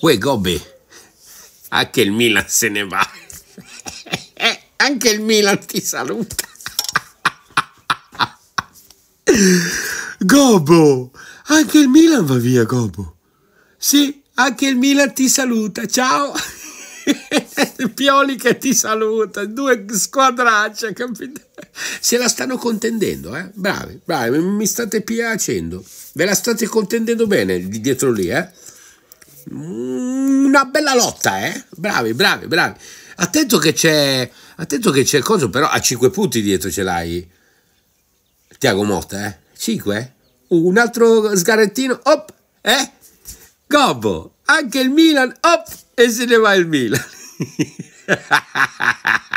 Uè, Gobbi, anche il Milan se ne va. Eh, anche il Milan ti saluta. Gobbo, anche il Milan va via, Gobbo. Sì, anche il Milan ti saluta. Ciao. Pioli che ti saluta, due squadracce, capito? Se la stanno contendendo, eh? Bravi, bravi, mi state piacendo. Ve la state contendendo bene dietro lì, eh? Una bella lotta, eh? Bravi, bravi, bravi. Attento che c'è. Attento che c'è il coso, però a 5 punti dietro ce l'hai. Tiago Motta, eh? 5? Eh? Un altro sgarettino, op, eh? Gobbo, anche il Milan, op, e se ne va il Milan.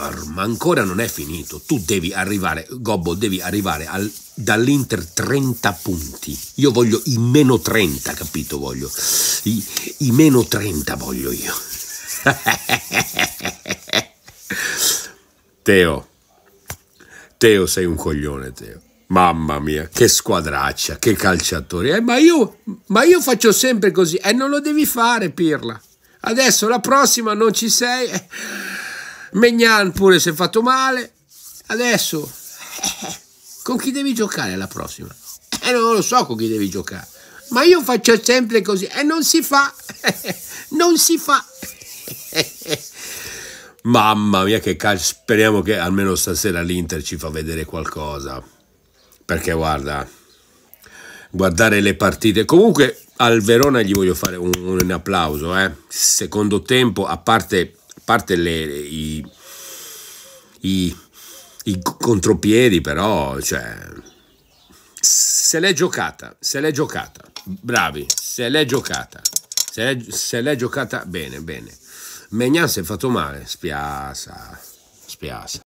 Inter, ma ancora non è finito. Tu devi arrivare, Gobbo, devi arrivare al, dall'Inter 30 punti. Io voglio i meno 30, capito? Voglio i, i meno 30, voglio io. Teo, Teo sei un coglione, Teo. Mamma mia, che squadraccia, che calciatore. Eh, ma, io, ma io faccio sempre così. E eh, non lo devi fare, Pirla. Adesso la prossima non ci sei. Megnan pure si è fatto male. Adesso eh, con chi devi giocare la prossima? Eh, non lo so con chi devi giocare. Ma io faccio sempre così e eh, non si fa. non si fa. Mamma mia che calcio, speriamo che almeno stasera l'Inter ci fa vedere qualcosa. Perché guarda, guardare le partite. Comunque al Verona gli voglio fare un, un applauso. Eh. Secondo tempo, a parte parte le, i, i, i, contropiedi, però, cioè, se l'è giocata, se l'è giocata, bravi, se l'è giocata, se l'è, se l'è giocata bene, bene. Megnan si è fatto male, spiasa, spiasa.